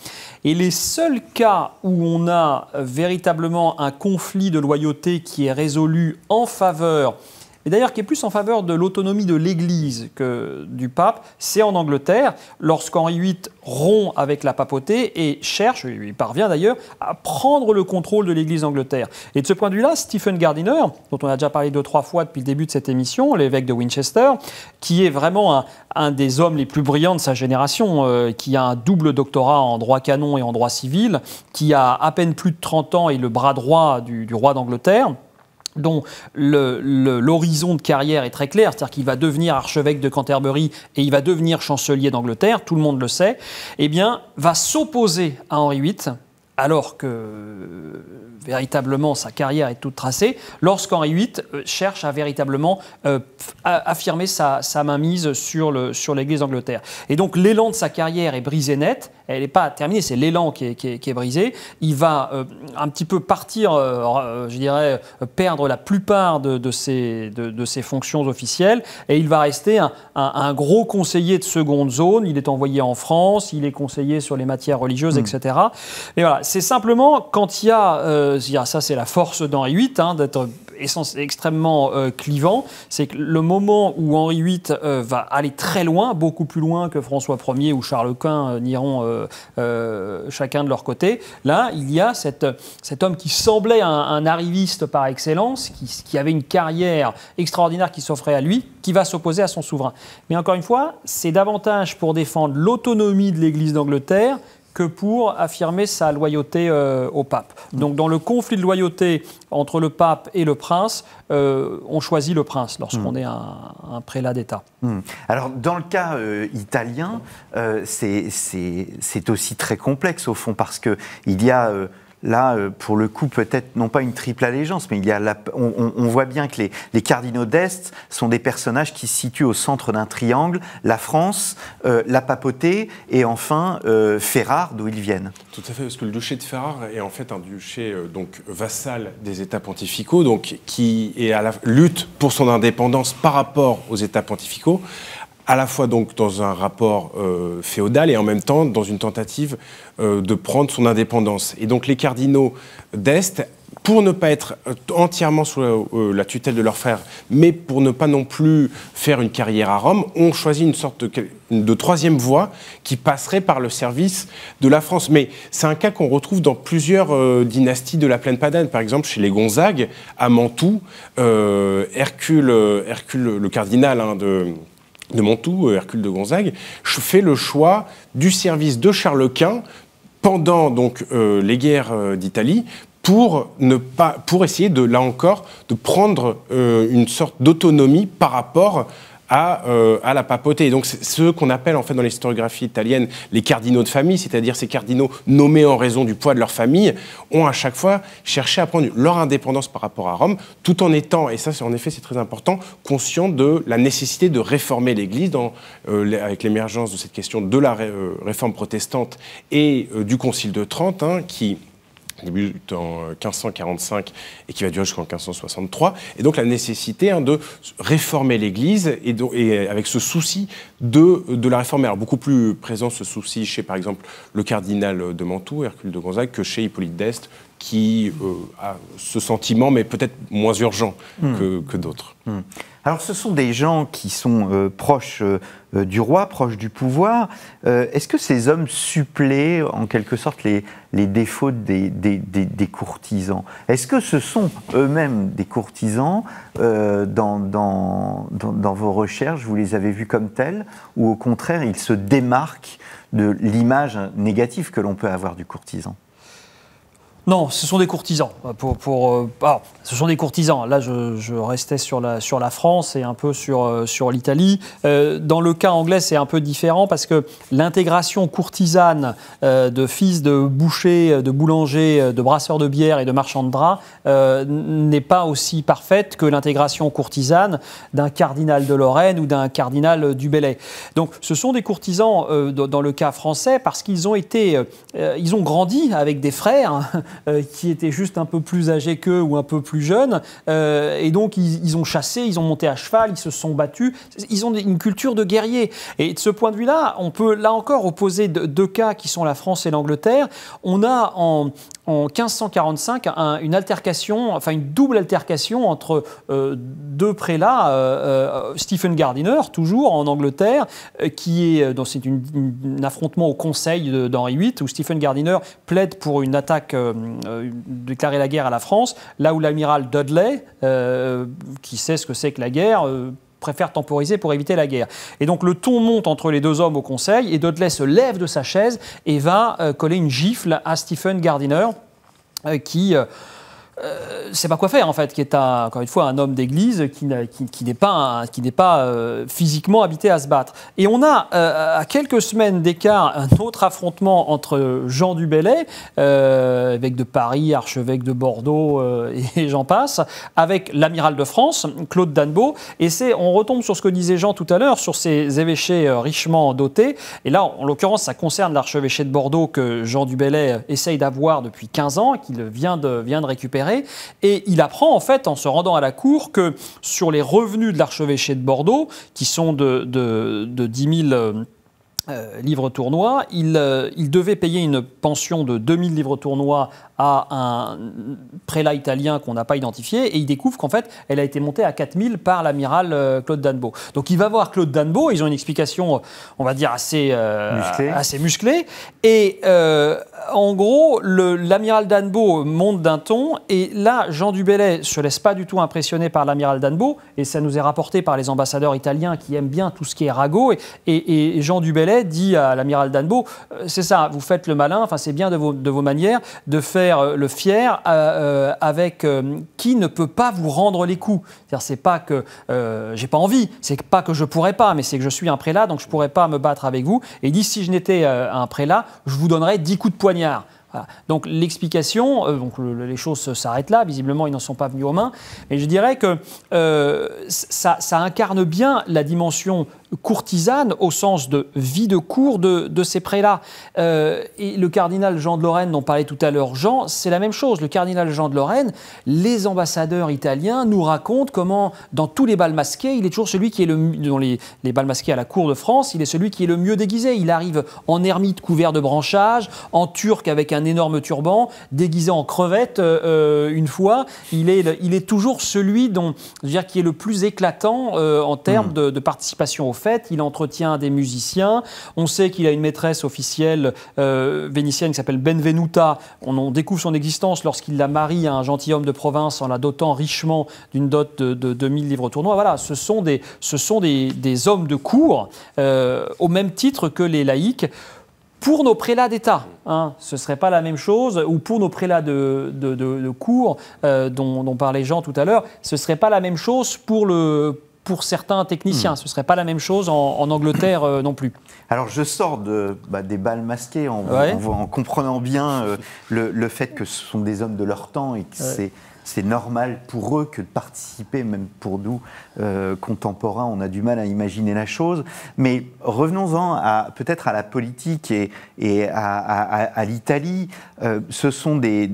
Speaker 2: Et les seuls cas où on a véritablement un conflit de loyauté qui est résolu en faveur et d'ailleurs qui est plus en faveur de l'autonomie de l'Église que du pape, c'est en Angleterre, lorsqu'Henri VIII rompt avec la papauté et cherche, il parvient d'ailleurs, à prendre le contrôle de l'Église d'Angleterre. Et de ce point de vue-là, Stephen Gardiner, dont on a déjà parlé deux, trois fois depuis le début de cette émission, l'évêque de Winchester, qui est vraiment un, des hommes les plus brillants de sa génération, euh, qui a un double doctorat en droit canon et en droit civil, qui a à peine plus de 30 ans et le bras droit du roi d'Angleterre, dont l'horizon de carrière est très clair, c'est-à-dire qu'il va devenir archevêque de Canterbury et il va devenir chancelier d'Angleterre, tout le monde le sait, eh bien, va s'opposer à Henri VIII, alors que véritablement sa carrière est toute tracée, lorsqu'Henri VIII euh, cherche à véritablement euh, affirmer sa, mainmise sur l'Église d'Angleterre. Et donc l'élan de sa carrière est brisé net, elle n'est pas terminée, c'est l'élan qui, qui est, brisé. Il va euh, un petit peu partir, euh, euh, je dirais, perdre la plupart de, de, ses, de, ses, fonctions officielles, et il va rester un, un, gros conseiller de seconde zone. Il est envoyé en France, il est conseiller sur les matières religieuses, hmm. etc. Et voilà, c'est simplement quand il y a, ça c'est la force d'Henri VIII, hein, d'être extrêmement euh, clivant, c'est que le moment où Henri VIII euh, va aller très loin, beaucoup plus loin que François Ier ou Charles Quint euh, n'iront chacun de leur côté, là, il y a cet homme qui semblait un, arriviste par excellence, qui, avait une carrière extraordinaire qui s'offrait à lui, qui va s'opposer à son souverain. Mais encore une fois, c'est davantage pour défendre l'autonomie de l'Église d'Angleterre que pour affirmer sa loyauté euh, au pape. Mm. Donc dans le conflit de loyauté entre le pape et le prince, euh, on choisit le prince lorsqu'on mm. est un, prélat d'État.
Speaker 1: Mm. Alors dans le cas euh, italien, c'est aussi très complexe au fond parce qu'il y a là, euh, pour le coup, peut-être non pas une triple allégeance, mais il y a on, voit bien que les, cardinaux d'Est sont des personnages qui se situent au centre d'un triangle, la France, euh, la papauté et enfin euh, Ferrare, d'où
Speaker 3: ils viennent. Tout à fait, parce que le duché de Ferrare est en fait un duché donc vassal des États pontificaux, donc qui est à la lutte pour son indépendance par rapport aux États pontificaux à la fois donc dans un rapport euh, féodal et en même temps dans une tentative euh, de prendre son indépendance. Et donc les cardinaux d'Est, pour ne pas être euh, entièrement sous la, tutelle de leur frère, mais pour ne pas non plus faire une carrière à Rome, ont choisi une sorte de, troisième voie qui passerait par le service de la France. Mais c'est un cas qu'on retrouve dans plusieurs dynasties de la plaine padane. Par exemple, chez les Gonzagues, à Mantoue, Hercule, Hercule, le cardinal hein, de de Montou, euh, Hercule de Gonzague, fait le choix du service de Charles Quint pendant donc euh, les guerres euh, d'Italie pour ne pas pour essayer de là encore de prendre une sorte d'autonomie par rapport euh, à, la papauté. donc ceux qu'on appelle en fait dans l'historiographie italienne les cardinaux de famille, c'est-à-dire ces cardinaux nommés en raison du poids de leur famille, ont à chaque fois cherché à prendre leur indépendance par rapport à Rome, tout en étant, et ça en effet c'est très important, conscient de la nécessité de réformer l'Église euh, avec l'émergence de cette question de la euh, réforme protestante et du Concile de Trente, hein, qui débute en 1545 et qui va durer jusqu'en 1563. Et donc la nécessité hein, de réformer l'Église et, euh, avec ce souci de, euh, de la réformer. Alors beaucoup plus présent ce souci chez par exemple le cardinal de Mantoue, Hercule de Gonzague, que chez Hippolyte d'Est, qui euh, a ce sentiment, mais peut-être moins urgent hmm. que, d'autres. Hmm. Alors ce sont des gens qui sont euh,
Speaker 1: proches euh, du roi, proches du pouvoir. Euh, est-ce que ces hommes suppléent en quelque sorte les, défauts des, des, courtisans Est-ce que ce sont eux-mêmes des courtisans dans, dans, vos recherches Vous les avez vus comme tels Ou au contraire, ils se démarquent de l'image négative que l'on peut avoir du courtisan
Speaker 2: non, ce sont des courtisans. Pour, euh, ah, ce sont des courtisans. Là, je, restais sur la, sur la France et un peu sur, euh, sur l'Italie. Euh, dans le cas anglais, c'est un peu différent parce que l'intégration courtisane de fils de boucher, de boulanger, de brasseur de bière et de marchand de draps n'est pas aussi parfaite que l'intégration courtisane d'un cardinal de Lorraine ou d'un cardinal du Belay. Donc, ce sont des courtisans dans, le cas français parce qu'ils ont été, ils ont grandi avec des frères. Hein, euh, qui étaient juste un peu plus âgés qu'eux ou un peu plus jeunes. Euh, et donc, ils, ont chassé, ils ont monté à cheval, ils se sont battus. Ils ont une culture de guerrier. Et de ce point de vue-là, on peut là encore opposer deux cas qui sont la France et l'Angleterre. On a en, en 1545 une altercation, enfin une double altercation entre euh, deux prélats, euh, euh, Stephen Gardiner, toujours en Angleterre, qui est dans c'est un affrontement au Conseil d'Henri VIII où Stephen Gardiner plaide pour une attaque déclarer la guerre à la France, là où l'amiral Dudley, qui sait ce que c'est que la guerre, préfère temporiser pour éviter la guerre. Et donc le ton monte entre les deux hommes au Conseil et Dudley se lève de sa chaise et va euh, coller une gifle à Stephen Gardiner euh, qui euh, euh, c'est pas quoi faire en fait, qui est encore une fois un homme d'église qui, n'est pas, qui n'est pas euh, physiquement habité à se battre. Et on a euh, à quelques semaines d'écart un autre affrontement entre Jean du Bellay, évêque de Paris, archevêque de Bordeaux et j'en passe, avec l'amiral de France, Claude Dannebaud Et c'est, on retombe sur ce que disait Jean tout à l'heure, sur ces évêchés richement dotés. Et là, en, l'occurrence, ça concerne l'archevêché de Bordeaux que Jean du Bellay essaye d'avoir depuis 15 ans, qu'il vient de, vient de récupérer et il apprend, en fait, en se rendant à la cour, que sur les revenus de l'archevêché de Bordeaux, qui sont de, de 10 000 euh, livres tournois. Il, euh, il, devait payer une pension de 2000 livres tournois à un prélat italien qu'on n'a pas identifié et il découvre qu'en fait, elle a été montée à 4000 par l'amiral euh, Claude Danbeau. Donc il va voir Claude Danbeau, ils ont une explication, on va dire, assez, musclée. assez musclée. Et en gros, l'amiral Danbeau monte d'un ton et là, Jean Dubélé se laisse pas du tout impressionner par l'amiral Danbeau et ça nous est rapporté par les ambassadeurs italiens qui aiment bien tout ce qui est ragot et, et, Jean Dubélé dit à l'amiral Danbo euh, c'est ça, vous faites le malin, enfin c'est bien de vos, manières de faire euh, le fier euh, avec qui ne peut pas vous rendre les coups. C'est-à-dire c'est pas que j'ai pas envie, c'est pas que je pourrais pas, mais c'est que je suis un prélat donc je pourrais pas me battre avec vous. Et il dit si je n'étais un prélat, je vous donnerais 10 coups de poignard. Donc l'explication, donc les choses s'arrêtent là, visiblement ils n'en sont pas venus aux mains, mais je dirais que ça, ça, incarne bien la dimension courtisane au sens de vie de cour de, de ces prélats. Euh, et le cardinal Jean de Lorraine, dont parlait tout à l'heure Jean, c'est la même chose. Le cardinal Jean de Lorraine, les ambassadeurs italiens nous racontent comment, dans tous les bals masqués, il est toujours celui qui est le dans les, les bals masqués à la cour de France, il est celui qui est le mieux déguisé. Il arrive en ermite couvert de branchages, en turc avec un énorme turban, déguisé en crevette euh, euh, une fois. Il est, il est toujours celui dont, dire, qui est le plus éclatant en termes hmm. de, de participation aux il entretient des musiciens. On sait qu'il a une maîtresse officielle euh, vénitienne qui s'appelle Benvenuta. On, découvre son existence lorsqu'il la marie à un gentilhomme de province en la dotant richement d'une dot de, 2000 livres tournois. Voilà, ce sont des, ce sont des, hommes de cour, euh, au même titre que les laïcs pour nos prélats d'État. Hein. ce ne serait pas la même chose, ou pour nos prélats de, de, de, euh, dont, dont, parlait Jean tout à l'heure, ce ne serait pas la même chose pour le, pour certains techniciens. Hmm. Ce ne serait pas la même chose en, Angleterre euh, non plus. Alors je sors de, bah, des balles masquées en,
Speaker 1: comprenant bien euh, le, fait que ce sont des hommes de leur temps et que c'est normal pour eux que de participer, même pour nous, euh, contemporains, on a du mal à imaginer la chose. Mais revenons-en à, peut-être à la politique et, à, l'Italie. ce sont des,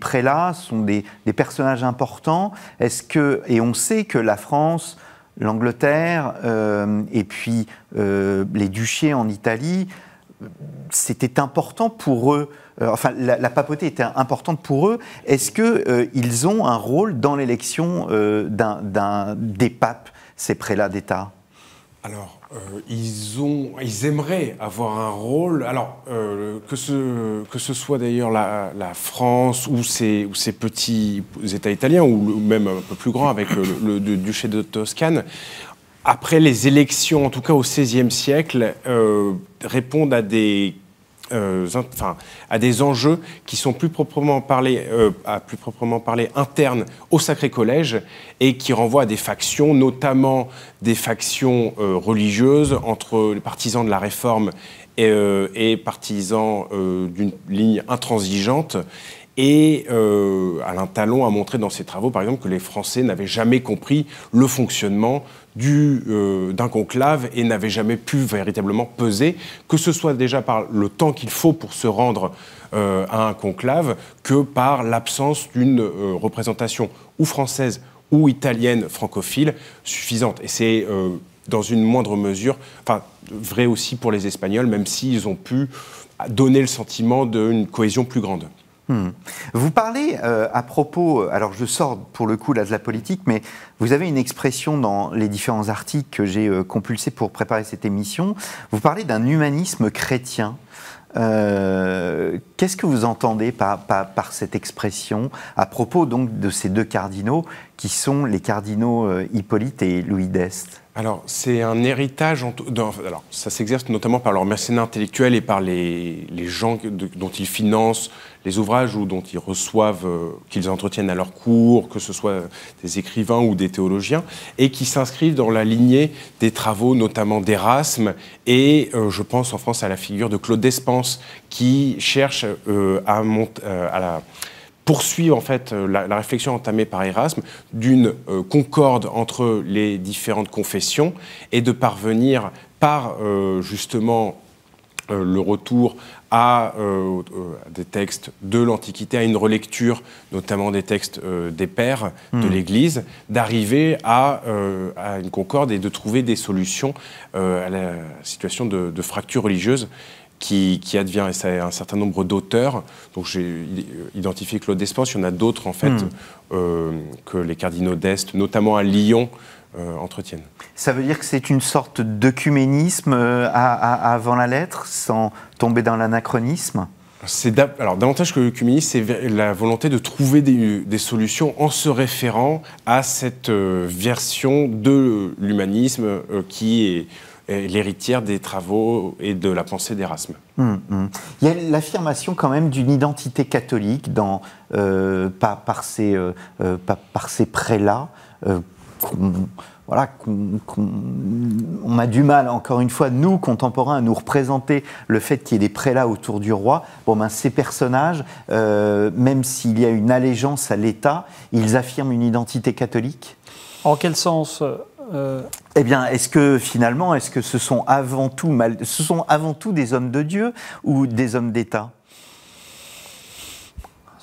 Speaker 1: prélats, ce sont des, des personnages importants. Est-ce que, et on sait que la France, l'Angleterre euh, et puis euh, les duchés en Italie, c'était important pour eux. Euh, enfin, la, papauté était importante pour eux. Est-ce que ils ont un rôle dans l'élection des papes, ces prélats d'État
Speaker 3: Alors, euh, ils, ont, ils aimeraient avoir un rôle. Alors, euh, que, ce, que ce soit d'ailleurs la, France ou ces, ou ces petits États italiens, ou même un peu plus grand avec le, duché de Toscane, après les élections, en tout cas au XVIe siècle, euh, répondent à des euh, enfin, à des enjeux qui sont plus proprement parlés, euh, à plus proprement parler internes au Sacré Collège et qui renvoient à des factions, notamment des factions euh, religieuses entre les partisans de la Réforme et, et partisans d'une ligne intransigeante et euh, Alain Talon a montré dans ses travaux, par exemple, que les Français n'avaient jamais compris le fonctionnement euh, d'un conclave et n'avaient jamais pu véritablement peser, que ce soit déjà par le temps qu'il faut pour se rendre euh, à un conclave, que par l'absence d'une représentation ou française ou italienne francophile suffisante. Et c'est dans une moindre mesure, enfin, vrai aussi pour les Espagnols, même s'ils ont pu donner le sentiment d'une cohésion plus grande.
Speaker 1: Hmm. Vous
Speaker 3: parlez euh, à propos,
Speaker 1: euh, alors je sors pour le coup là de la politique, mais vous avez une expression dans les différents articles que j'ai euh, compulsés pour préparer cette émission. Vous parlez d'un humanisme chrétien. Qu'est-ce que vous entendez par, par, par, cette expression à propos donc de ces deux cardinaux qui sont les cardinaux euh, Hippolyte et Louis
Speaker 3: d'Este Alors, c'est un héritage. alors, ça s'exerce notamment par leur mercenaires intellectuel et par les, les gens dont ils financent les ouvrages ou dont ils reçoivent, euh, qu'ils entretiennent à leur cours, que ce soit des écrivains ou des théologiens, et qui s'inscrivent dans la lignée des travaux notamment d'Erasme et euh, je pense en France à la figure de Claude Despense qui cherche à, à la poursuivre en fait euh, la, réflexion entamée par Erasme d'une euh, concorde entre les différentes confessions et de parvenir par euh, justement le retour à, des textes de l'Antiquité, à une relecture notamment des textes des pères de hmm. l'Église, d'arriver à, une concorde et de trouver des solutions à la situation de, de fracture religieuse qui, advient, et ça a un certain nombre d'auteurs. Donc j'ai euh, identifié Claude Despens, il y en a d'autres en fait hmm. euh, que les cardinaux d'Est, notamment à Lyon, euh, entretiennent. Ça veut dire que c'est une sorte
Speaker 1: d'œcuménisme avant la lettre, sans tomber dans l'anachronisme
Speaker 3: c'est alors davantage que l'œcuménisme, c'est la volonté de trouver des, des, solutions en se référant à cette version de l'humanisme qui est euh, l'héritière des travaux et de la pensée d'Erasme. Hum, hum.
Speaker 1: Il y a l'affirmation quand même d'une identité catholique, euh, pas, par ces, euh, prélats. voilà, qu'on, on a du mal, encore une fois, nous, contemporains, à nous représenter le fait qu'il y ait des prélats autour du roi. Ben, ces personnages, même s'il y a une allégeance à l'État, ils affirment une identité catholique En quel sens euh, eh bien, est-ce que finalement, est-ce que ce sont avant tout, mal... ce sont avant tout des hommes de Dieu ou des hommes d'État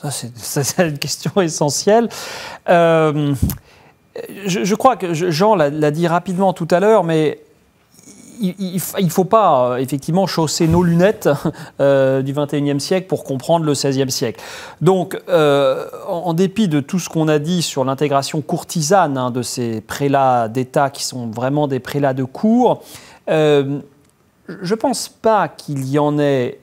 Speaker 2: Ça, c'est une question essentielle. Euh, je, crois que Jean l'a dit rapidement tout à l'heure, mais il ne faut pas euh, effectivement chausser nos lunettes (laughs) euh, du 21e siècle pour comprendre le 16e siècle. Donc, euh, en dépit de tout ce qu'on a dit sur l'intégration courtisane hein, de ces prélats d'État qui sont vraiment des prélats de cour, je ne pense pas qu'il y en ait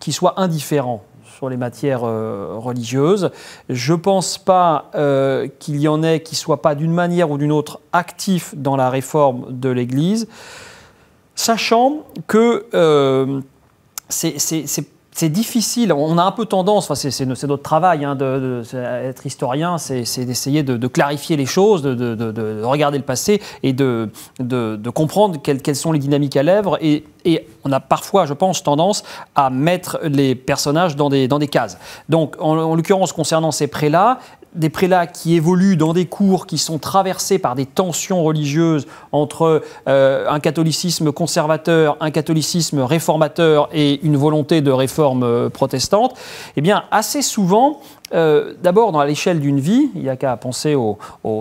Speaker 2: qui soient indifférents sur les matières euh, religieuses. Je ne pense pas euh, qu'il y en ait qui ne soient pas d'une manière ou d'une autre actif dans la réforme de l'Église, sachant que euh, c'est c'est difficile. On a un peu tendance, c'est, notre travail, d'être hein, de, être historien, c'est, d'essayer de, clarifier les choses, de, regarder le passé et de, comprendre quelles, sont les dynamiques à l'œuvre. Et, on a parfois, je pense, tendance à mettre les personnages dans des, cases. Donc, en, l'occurrence, concernant ces prêts-là, des prélats qui évoluent dans des cours qui sont traversés par des tensions religieuses entre euh, un catholicisme conservateur, un catholicisme réformateur et une volonté de réforme euh, protestante, eh bien assez souvent euh, d'abord, dans l'échelle d'une vie, il n'y a qu'à penser aux,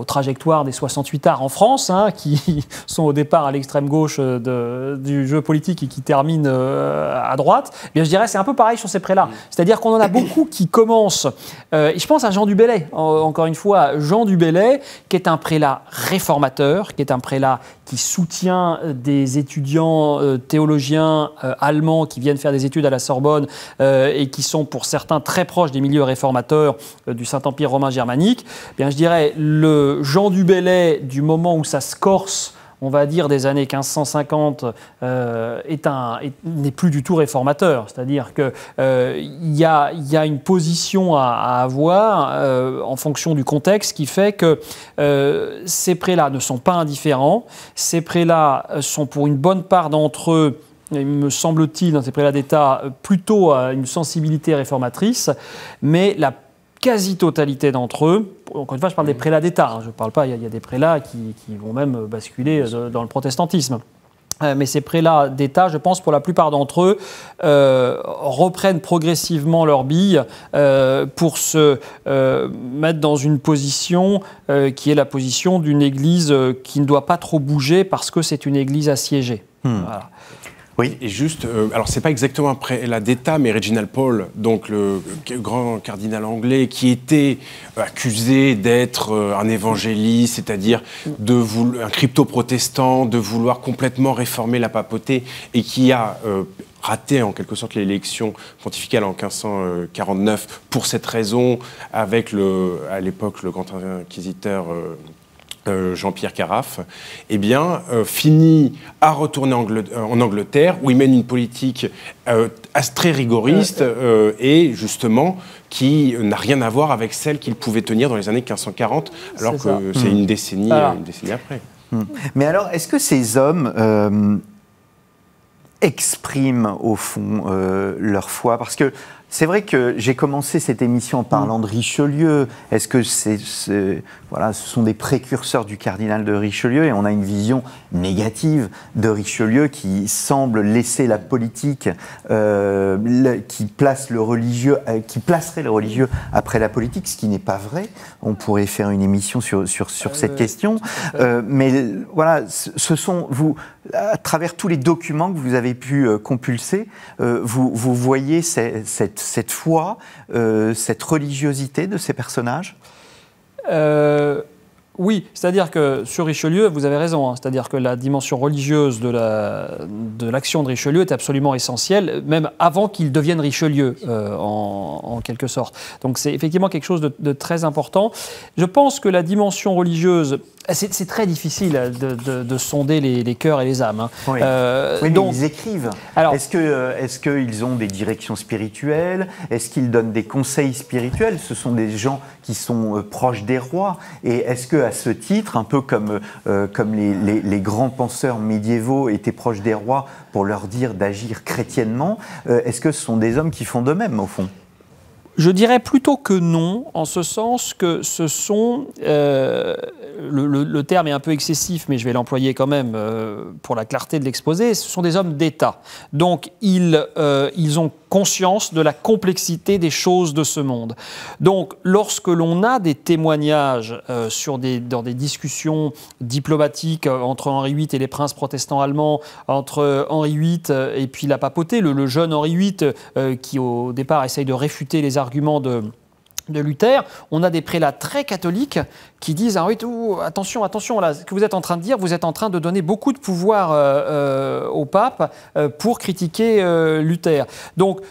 Speaker 2: trajectoires des 68 arts en France, hein, qui (laughs) sont au départ à l'extrême gauche euh, du jeu politique et qui terminent euh, à droite. Eh bien, je dirais c'est un peu pareil sur ces prêts-là. Mm. C'est-à-dire qu'on en a beaucoup qui commencent. et je pense à Jean Dubélé, encore une fois, Jean Dubélé, qui est un prélat réformateur, qui est un prélat qui soutient des étudiants théologiens allemands qui viennent faire des études à la Sorbonne et qui sont pour certains très proches des milieux réformateurs euh, du Saint-Empire romain germanique, eh bien, je dirais le Jean du Bellay du moment où ça se corse on va dire des années 1550 euh, est un n'est plus du tout réformateur c'est-à-dire que euh, il y, a, une position à, avoir en fonction du contexte qui fait que ces prélats ne sont pas indifférents ces prélats sont pour une bonne part d'entre eux me semble-t-il, dans ces prélats d'État, plutôt à une sensibilité réformatrice, mais la quasi-totalité d'entre eux, encore une fois, je parle des prélats d'État, hein. je ne parle pas, il y, a des prélats qui, vont même euh, basculer euh, dans le protestantisme euh, mais ces prélats d'État, je pense, pour la plupart d'entre eux, reprennent progressivement leur billes pour se mettre dans une position qui est la position d'une Église qui ne doit pas trop bouger parce que c'est une Église assiégée.
Speaker 3: Hmm. Voilà. Oui. Et juste, euh, alors c'est pas exactement après la d'État, mais Reginald Paul, donc le grand cardinal anglais, qui était euh, accusé d'être euh, un évangéliste, c'est-à-dire de un crypto-protestant, de vouloir complètement réformer la papauté, et qui a raté en quelque sorte l'élection pontificale en 1549 pour cette raison, avec le, à l'époque le grand inquisiteur. Euh, Jean-Pierre Carafe, eh bien, euh, finit à retourner euh, en Angleterre, où il mène une politique euh, très rigoriste et justement qui n'a rien à voir avec celle qu'il pouvait tenir dans les années 1540, alors que c'est hmm. ah. une, décennie, après.
Speaker 1: Hmm. Mais alors, est-ce que ces hommes expriment au fond leur foi Parce que c'est vrai que j'ai commencé cette émission en parlant mm. de Richelieu. Est-ce que c'est, voilà, ce sont des précurseurs du cardinal de Richelieu et on a une vision négative de Richelieu qui semble laisser la politique, euh, qui place le religieux, euh, qui placerait le religieux après la politique, ce qui n'est pas vrai. On pourrait faire une émission sur sur, euh, cette question, mais voilà, ce sont vous à travers tous les documents que vous avez pu compulser, vous vous voyez
Speaker 2: cette cette foi, euh, cette religiosité de ces personnages euh, Oui, c'est-à-dire que sur Richelieu, vous avez raison, hein. c'est-à-dire que la dimension religieuse de, l'action de, Richelieu est absolument essentielle, même avant qu'il devienne Richelieu, euh, en, quelque sorte. Donc c'est effectivement quelque chose de très important. Je pense que la dimension religieuse ah, c'est très difficile de, sonder les, cœurs et les âmes. Hein. Euh, donc, ils écrivent.
Speaker 1: Est-ce euh, est-ce qu'ils ont des directions spirituelles Est-ce qu'ils donnent des conseils spirituels Ce sont des gens qui sont euh, proches des rois. Et est-ce qu'à ce titre, un peu comme les, grands penseurs médiévaux étaient proches des rois pour leur dire d'agir chrétiennement, est-ce que ce sont des hommes qui font de même au fond
Speaker 2: je dirais plutôt que non, en ce sens que ce sont, euh, le, terme est un peu excessif, mais je vais l'employer quand même euh, pour la clarté de l'exposé, ce sont des hommes d'État. Donc ils, euh, ils ont conscience de la complexité des choses de ce monde. Donc, lorsque l'on a des témoignages euh, sur des, dans des discussions diplomatiques euh, entre Henri VIII et les princes protestants allemands, entre euh, Henri VIII et puis la papauté, le jeune Henri VIII qui au départ essaye de réfuter les arguments de de Luther, on a des prélats très catholiques qui disent ah oui, attention, attention, là, ce que vous êtes en train de dire, vous êtes en train de donner beaucoup de pouvoir euh, euh, au pape euh, pour critiquer Luther. Donc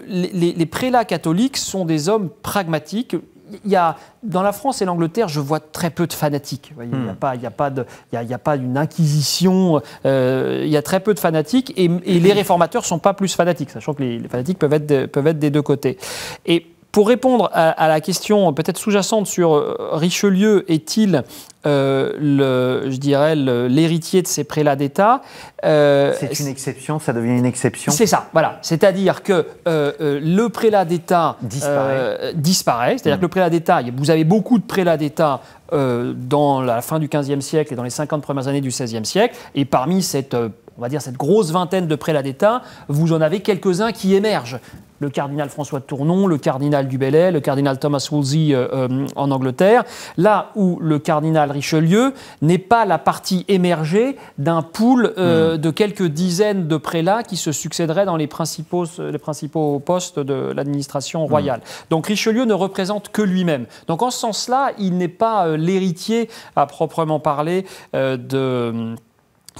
Speaker 2: les, prélats catholiques sont des hommes pragmatiques, il y a, dans la France et l'Angleterre, je vois très peu de fanatiques. Il n'y a, hmm. pas, il a pas de, il y a, pas une inquisition. il y a très peu de fanatiques et, les réformateurs sont pas plus fanatiques, sachant que les, fanatiques peuvent être, peuvent être des deux côtés. Et pour répondre à, la question peut-être sous-jacente sur euh, Richelieu est-il, euh, je dirais, l'héritier de ces prélats d'État euh, C'est une exception, ça devient une exception C'est ça, voilà. C'est-à-dire que le prélat d'État disparaît. C'est-à-dire que mm. le prélat d'État, vous avez beaucoup de prélats d'État dans la fin du XVe siècle et dans les 50 premières années du XVIe siècle, et parmi cette on va dire cette grosse vingtaine de prélats d'État, vous en avez quelques-uns qui émergent. Le cardinal François de Tournon, le cardinal du Bellay, le cardinal Thomas Wolsey euh, euh, en Angleterre, là où le cardinal Richelieu n'est pas la partie émergée d'un pool euh, hmm. de quelques dizaines de prélats qui se succéderaient dans les principaux, les principaux postes de l'administration hmm. royale. Donc Richelieu ne représente que lui-même. Donc en ce sens-là, il n'est pas l'héritier à proprement parler de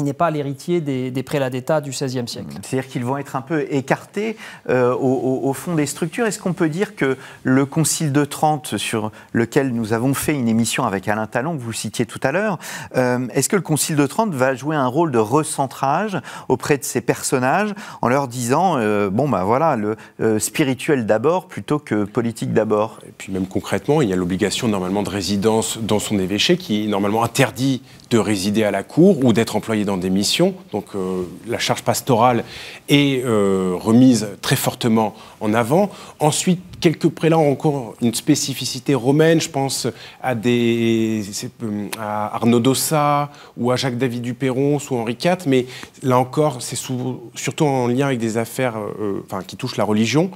Speaker 2: n'est pas l'héritier des, prélats d'État du XVIe siècle. Mmh. C'est-à-dire qu'ils vont être un peu écartés euh, au,
Speaker 1: fond des structures. Est-ce qu'on peut dire que le Concile de Trente, sur lequel nous avons fait une émission avec Alain Talon, que vous citiez tout à l'heure, euh, est-ce que le Concile de Trente va jouer un rôle de recentrage auprès de ces personnages en leur disant, euh, bon ben voilà, le
Speaker 3: spirituel d'abord plutôt que politique d'abord Et puis même concrètement, il y a l'obligation normalement de résidence dans son évêché qui normalement interdit de résider à la cour ou d'être employé dans des missions. Donc euh, la charge pastorale est euh, remise très fortement en avant. Ensuite, quelques prélats ont encore une spécificité romaine. Je pense à, des, euh, à Arnaud Dossa ou à Jacques David Duperron ou Henri IV, mais là encore, c'est surtout en lien avec des affaires enfin, qui touchent la religion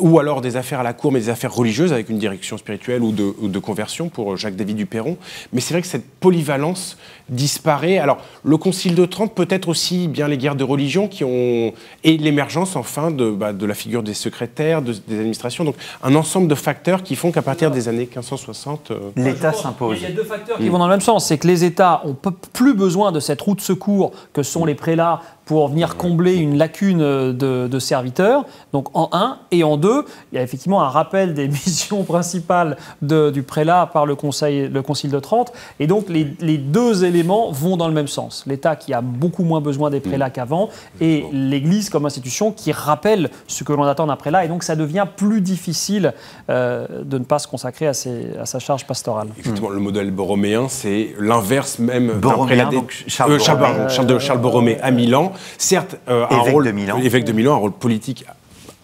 Speaker 3: ou alors des affaires à la cour, mais des affaires religieuses avec une direction spirituelle ou de, conversion pour euh, Jacques-David Duperron. Mais c'est vrai que cette polyvalence disparaît. Alors, le Concile de Trente, peut-être aussi bien les guerres de religion qui ont. et l'émergence, enfin, de, bah, de, la figure des secrétaires, des administrations. Donc, un ensemble de facteurs qui font qu'à partir des années 1560. Euh, L'État bah, s'impose. Il y a deux facteurs qui mm. vont dans le même sens. C'est que les États n'ont plus besoin de cette roue de secours que
Speaker 2: sont mm. les prélats pour venir combler une lacune euh, de, serviteurs, donc en un, et en deux, il y a effectivement un rappel des (laughs) missions principales du prélat par le, conseil, le Concile de Trente, et donc les, deux éléments vont dans le même sens. L'État qui a beaucoup moins besoin des prélats mm. qu'avant, et l'Église comme institution qui rappelle ce que l'on attend d'un prélat, et donc ça devient plus difficile euh, de ne pas se consacrer à, à sa charge pastorale.
Speaker 3: Effectivement, le modèle borroméen, c'est l'inverse même d'un Charles, Borromé euh, Charles, à Milan, certes, euh, un rôle, de Milan. évêque de Milan, un rôle politique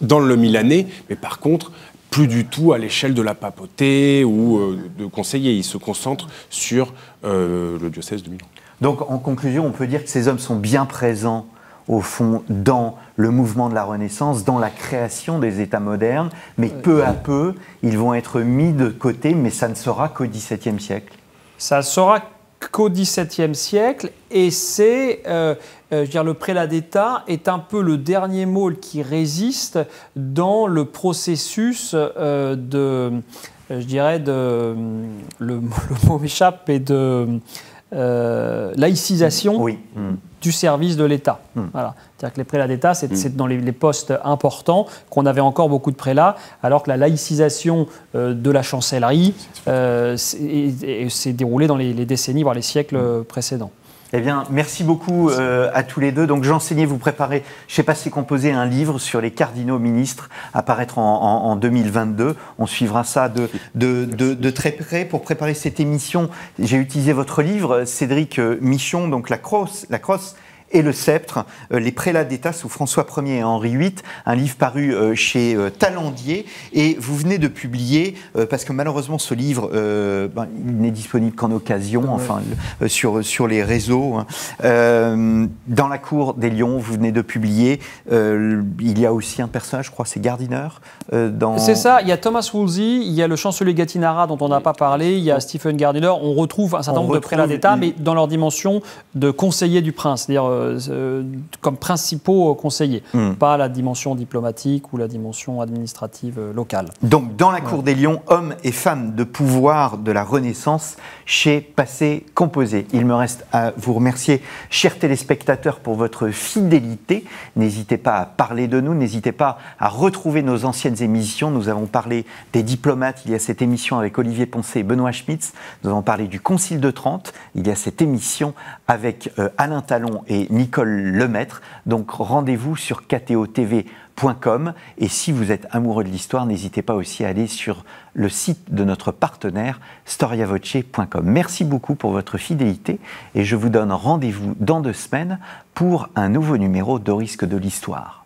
Speaker 3: dans le Milanais, mais par contre, plus du tout à l'échelle de la papauté ou euh, de conseiller. Il se concentre sur euh, le diocèse de Milan.
Speaker 1: Donc, en conclusion, on peut dire que ces hommes sont bien présents, au fond, dans le mouvement de la Renaissance, dans la création des États modernes, mais peu à peu, ils vont être mis de côté, mais ça ne sera qu'au XVIIe siècle.
Speaker 2: Ça sera qu'au XVIIe siècle, et c'est, euh, euh, je veux dire, le prélat d'État est un peu le dernier mot qui résiste dans le processus euh, de, je dirais, de, le, (laughs) mot m'échappe, et de laïcisation. Oui. Mm du service de l'État. Hmm. Voilà. C'est-à-dire que les prélats d'État, hmm. c'est dans les, postes importants qu'on avait encore beaucoup de prélats, alors que la laïcisation euh, de la chancellerie euh, s'est déroulée dans les, décennies, voire les siècles hmm. euh, précédents. Eh bien, merci beaucoup euh,
Speaker 1: à tous les deux. Donc, j'enseignais, vous préparer, je sais pas si composé un livre sur les cardinaux ministres à paraître en, 2022. On suivra ça de, très près. Pour préparer cette émission, j'ai utilisé votre livre, euh, Cédric euh, Michon, donc La Crosse, la crosse et le sceptre, euh, les prélats d'État sous François Ier et Henri VIII, un livre paru euh, chez euh, Talandier. Et vous venez de publier, parce que malheureusement ce livre ben, n'est disponible qu'en occasion, enfin sur, sur les réseaux, hein. dans la cour des lions, vous venez de publier, il y a aussi un personnage, je crois, c'est Gardiner. dans... C'est
Speaker 2: ça, il y a Thomas Woolsey, il y a le chancelier gatinara dont on n'a pas parlé, il y a Stephen Gardiner, on retrouve un certain nombre de prélats d'État, mais dans leur dimension de conseiller du prince, c'est-à-dire euh, euh, comme principaux conseillers, hmm. pas la dimension diplomatique ou la dimension administrative euh, locale.
Speaker 1: Donc dans la Cour des Lions, hommes et femmes de pouvoir de la Renaissance chez Passé Composé. Il me reste à vous remercier, chers téléspectateurs, pour votre fidélité. N'hésitez pas à parler de nous, n'hésitez pas à retrouver nos anciennes émissions. Nous avons parlé des diplomates, il y a cette émission avec Olivier Poncet, et Benoît Schmitz. Nous avons parlé du Concile de Trente, il y a cette émission avec Alain Talon et Nicole Lemaître. Donc rendez-vous sur ktotv.com et si vous êtes amoureux de l'histoire, n'hésitez pas aussi à aller sur le site de notre partenaire storiavoce.com. Merci beaucoup pour votre fidélité et je vous donne rendez-vous dans deux semaines pour un nouveau numéro de Risques de l'histoire.